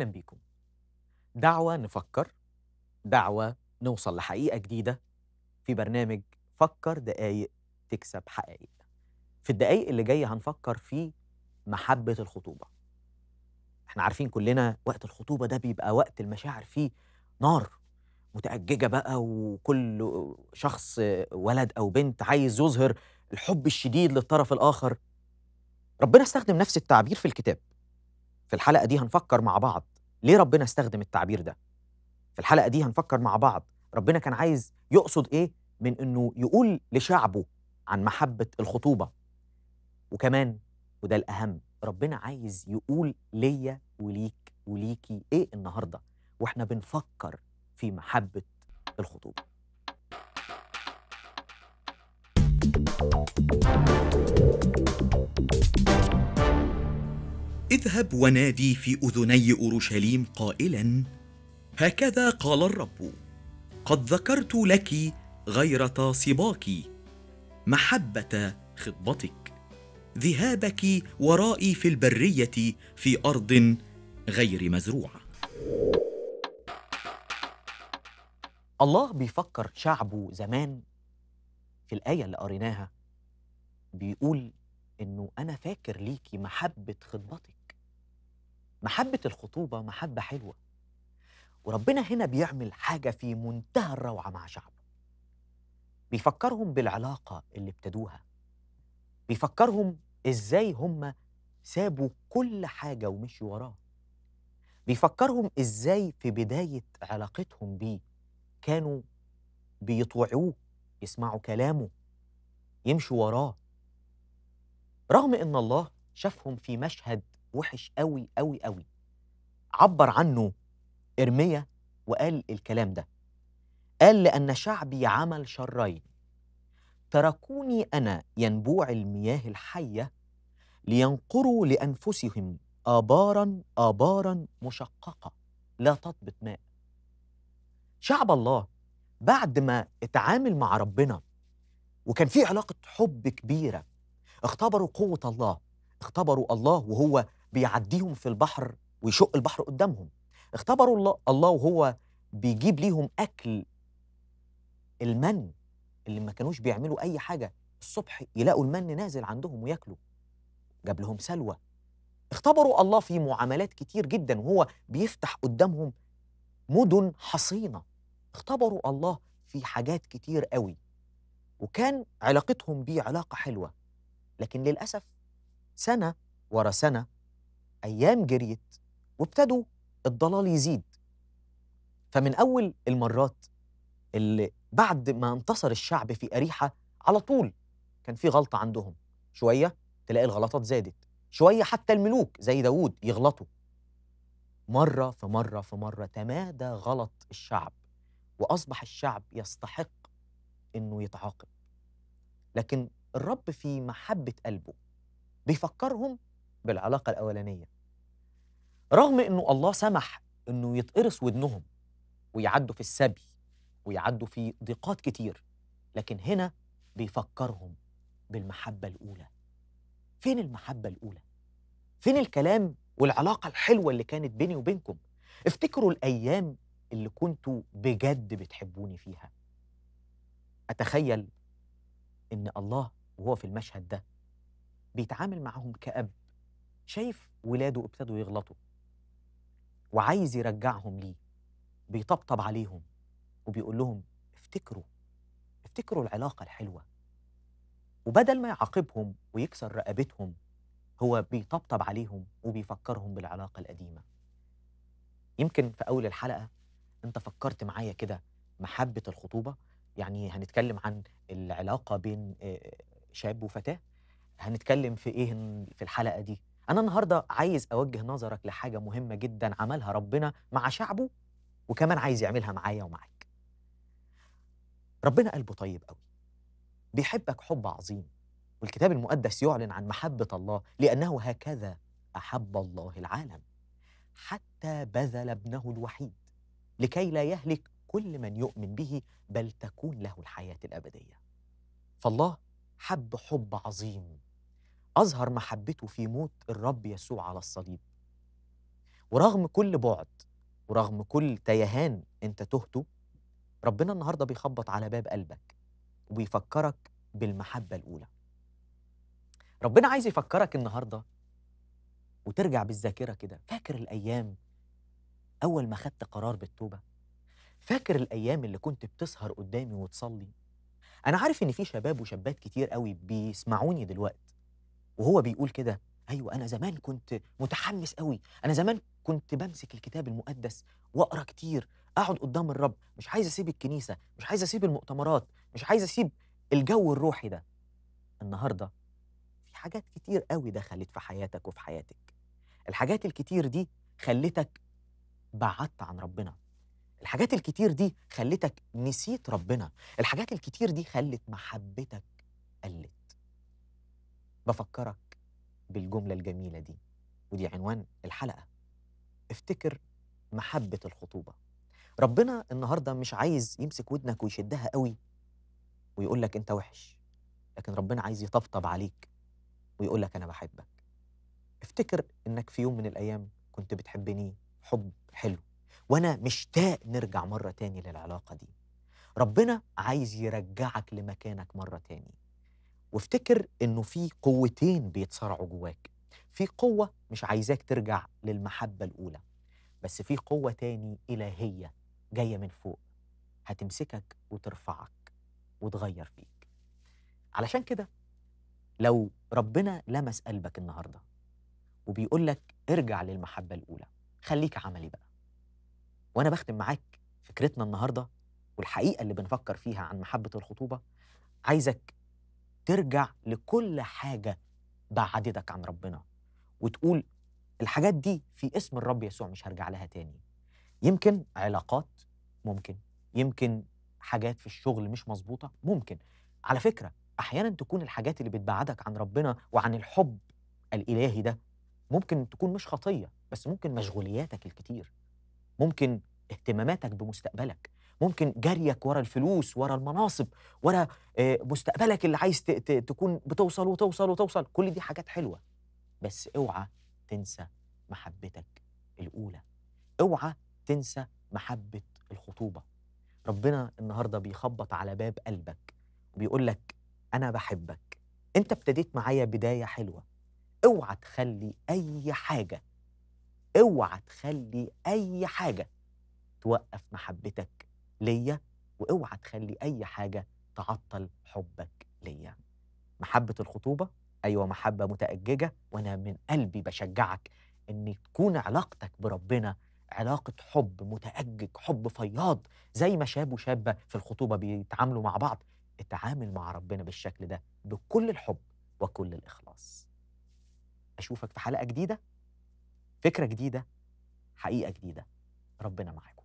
أهلا بيكم دعوة نفكر دعوة نوصل لحقيقة جديدة في برنامج فكر دقايق تكسب حقائق في الدقايق اللي جاية هنفكر في محبة الخطوبة احنا عارفين كلنا وقت الخطوبة ده بيبقى وقت المشاعر فيه نار متأججة بقى وكل شخص ولد أو بنت عايز يظهر الحب الشديد للطرف الآخر ربنا استخدم نفس التعبير في الكتاب في الحلقة دي هنفكر مع بعض ليه ربنا استخدم التعبير ده في الحلقه دي هنفكر مع بعض ربنا كان عايز يقصد ايه من انه يقول لشعبه عن محبه الخطوبه وكمان وده الاهم ربنا عايز يقول ليا وليك وليكي ايه النهارده واحنا بنفكر في محبه الخطوبه اذهب ونادي في اذني اورشليم قائلا هكذا قال الرب قد ذكرت لك غيره صباك محبه خطبتك ذهابك ورائي في البريه في ارض غير مزروعه الله بيفكر شعبه زمان في الآية اللي قريناها بيقول إنه أنا فاكر ليكي محبة خطبتك محبة الخطوبة محبة حلوة وربنا هنا بيعمل حاجة في منتهى الروعة مع شعبه بيفكرهم بالعلاقة اللي ابتدوها بيفكرهم إزاي هم سابوا كل حاجة ومشوا وراه بيفكرهم إزاي في بداية علاقتهم بيه كانوا بيطوعوه يسمعوا كلامه يمشوا وراه رغم إن الله شافهم في مشهد وحش قوي قوي قوي عبر عنه ارميه وقال الكلام ده قال لأن شعبي عمل شرين تركوني أنا ينبوع المياه الحية لينقروا لأنفسهم آبارا آبارا مشققة لا تطبط ماء شعب الله بعد ما اتعامل مع ربنا وكان في علاقة حب كبيرة اختبروا قوة الله اختبروا الله وهو بيعديهم في البحر ويشق البحر قدامهم اختبروا الله, الله وهو بيجيب ليهم أكل المن اللي ما كانوش بيعملوا أي حاجة الصبح يلاقوا المن نازل عندهم وياكلوا جاب لهم سلوى اختبروا الله في معاملات كتير جدا وهو بيفتح قدامهم مدن حصينة اختبروا الله في حاجات كتير قوي وكان علاقتهم بيه علاقة حلوة لكن للأسف سنة ورا سنة أيام جريت وابتدوا الضلال يزيد فمن أول المرات اللي بعد ما انتصر الشعب في أريحة على طول كان في غلطة عندهم شوية تلاقي الغلطات زادت شوية حتى الملوك زي داوود يغلطوا مرة في مرة في مرة تمادى غلط الشعب وأصبح الشعب يستحق إنه يتعاقب لكن الرب في محبة قلبه بيفكرهم بالعلاقة الأولانية رغم أنه الله سمح أنه يتقرص ودنهم ويعدوا في السبي ويعدوا في ضيقات كتير لكن هنا بيفكرهم بالمحبة الأولى فين المحبة الأولى؟ فين الكلام والعلاقة الحلوة اللي كانت بيني وبينكم؟ افتكروا الأيام اللي كنتوا بجد بتحبوني فيها أتخيل إن الله وهو في المشهد ده بيتعامل معهم كأب شايف ولاده ابتدوا يغلطوا وعايز يرجعهم ليه بيطبطب عليهم وبيقول لهم افتكروا افتكروا العلاقة الحلوة وبدل ما يعاقبهم ويكسر رقبتهم هو بيطبطب عليهم وبيفكرهم بالعلاقة القديمة يمكن في أول الحلقة أنت فكرت معايا كده محبة الخطوبة يعني هنتكلم عن العلاقة بين آه، شاب وفتاة هنتكلم في إيه في الحلقة دي انا النهارده عايز اوجه نظرك لحاجه مهمه جدا عملها ربنا مع شعبه وكمان عايز يعملها معايا ومعاك ربنا قلبه طيب قوي بيحبك حب عظيم والكتاب المقدس يعلن عن محبه الله لانه هكذا احب الله العالم حتى بذل ابنه الوحيد لكي لا يهلك كل من يؤمن به بل تكون له الحياه الابديه فالله حب حب عظيم أظهر محبته في موت الرب يسوع على الصليب ورغم كل بعد ورغم كل تيهان أنت تهته ربنا النهاردة بيخبط على باب قلبك وبيفكرك بالمحبة الأولى ربنا عايز يفكرك النهاردة وترجع بالذاكرة كده فاكر الأيام أول ما خدت قرار بالتوبة فاكر الأيام اللي كنت بتسهر قدامي وتصلي أنا عارف إن في شباب وشابات كتير قوي بيسمعوني دلوقتي وهو بيقول كده ايوه انا زمان كنت متحمس قوي انا زمان كنت بمسك الكتاب المقدس واقرا كتير اقعد قدام الرب مش عايز اسيب الكنيسه مش عايز اسيب المؤتمرات مش عايز اسيب الجو الروحي ده النهارده في حاجات كتير قوي دخلت في حياتك وفي حياتك الحاجات الكتير دي خلتك بعدت عن ربنا الحاجات الكتير دي خلتك نسيت ربنا الحاجات الكتير دي خلت محبتك قلت بفكرك بالجملة الجميلة دي ودي عنوان الحلقة افتكر محبة الخطوبة ربنا النهاردة مش عايز يمسك ودنك ويشدها قوي ويقول لك انت وحش لكن ربنا عايز يطبطب عليك ويقول لك انا بحبك افتكر انك في يوم من الايام كنت بتحبني حب حلو وانا مشتاق نرجع مرة تاني للعلاقة دي ربنا عايز يرجعك لمكانك مرة تاني وافتكر انه في قوتين بيتصارعوا جواك في قوه مش عايزاك ترجع للمحبه الاولى بس في قوه تاني الهيه جايه من فوق هتمسكك وترفعك وتغير فيك علشان كده لو ربنا لمس قلبك النهارده وبيقول لك ارجع للمحبه الاولى خليك عملي بقى وانا بختم معاك فكرتنا النهارده والحقيقه اللي بنفكر فيها عن محبه الخطوبه عايزك ترجع لكل حاجة بعدتك عن ربنا وتقول الحاجات دي في اسم الرب يسوع مش هرجع لها تاني يمكن علاقات ممكن يمكن حاجات في الشغل مش مظبوطة ممكن على فكرة أحيانا تكون الحاجات اللي بتبعدك عن ربنا وعن الحب الإلهي ده ممكن تكون مش خطية بس ممكن مشغولياتك الكتير ممكن اهتماماتك بمستقبلك ممكن جريك ورا الفلوس ورا المناصب ورا آه، مستقبلك اللي عايز تكون بتوصل وتوصل وتوصل كل دي حاجات حلوه بس اوعى تنسى محبتك الاولى اوعى تنسى محبه الخطوبه ربنا النهارده بيخبط على باب قلبك وبيقول لك انا بحبك انت ابتديت معايا بدايه حلوه اوعى تخلي اي حاجه اوعى تخلي اي حاجه توقف محبتك ليا واوعى تخلي اي حاجه تعطل حبك ليا محبه الخطوبه ايوه محبه متاججه وانا من قلبي بشجعك ان تكون علاقتك بربنا علاقة حب متأجج حب فياض زي ما شاب وشابة في الخطوبة بيتعاملوا مع بعض اتعامل مع ربنا بالشكل ده بكل الحب وكل الإخلاص أشوفك في حلقة جديدة فكرة جديدة حقيقة جديدة ربنا معاك